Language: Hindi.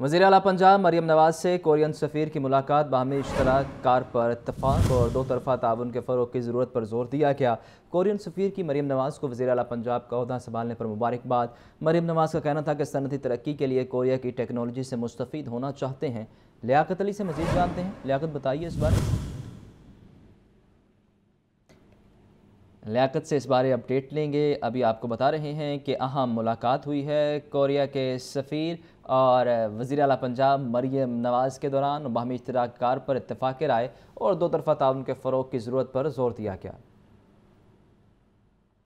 वजीर अला पंजाब मरियम नवाज से कोरियन सफ़ीर की मुलाकात बाहमी इश्तराक कार पर इतफाक और दो तरफा ताउन के फ़रोग की ज़रूरत पर जोर दिया गया कोरियन सफ़ीर की मरीम नवाज़ को वजी अला पंजाब का अहदा संभालने पर मुबारकबाद मरीम नवाज़ का कहना था कि सनती तरक्की के लिए कोरिया की टेक्नोलॉजी से मुस्तफ़ होना चाहते हैं लियाकत अली से मजीद जानते हैं लियाकत बताइए इस बारे लियाकत से इस बारे अपडेट लेंगे अभी आपको बता रहे हैं कि अहम मुलाकात हुई है कोरिया के सफ़ीर और वज़ी अला पंजाब मरीम नवाज़ के दौरान बाहमी इश्तराक पर इतफाक़ राय और दो तरफ़ा ताउन के फ़रोग की ज़रूरत पर जोर दिया गया